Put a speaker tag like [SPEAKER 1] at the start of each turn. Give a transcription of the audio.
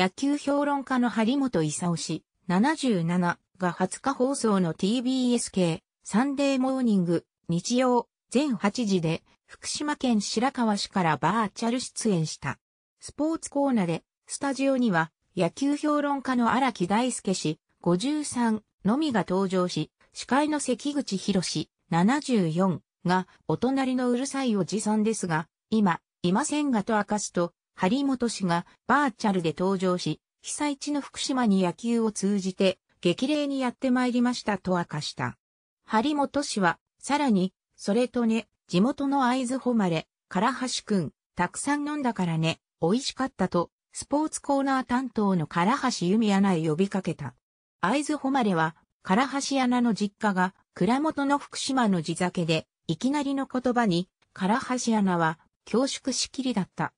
[SPEAKER 1] 野球評論家の張本勲氏、77が20日放送の TBS 系、サンデーモーニング、日曜、全8時で、福島県白河市からバーチャル出演した。スポーツコーナーで、スタジオには、野球評論家の荒木大輔氏、53のみが登場し、司会の関口博氏、74が、お隣のうるさいおじさんですが、今、いませんがと明かすと、張本氏がバーチャルで登場し、被災地の福島に野球を通じて激励にやってまいりましたと明かした。張本氏は、さらに、それとね、地元の会津誉れ、唐橋くん、たくさん飲んだからね、美味しかったと、スポーツコーナー担当の唐橋由美アナへ呼びかけた。会津誉れは、唐橋アナの実家が、蔵元の福島の地酒で、いきなりの言葉に、唐橋アナは、恐縮しきりだった。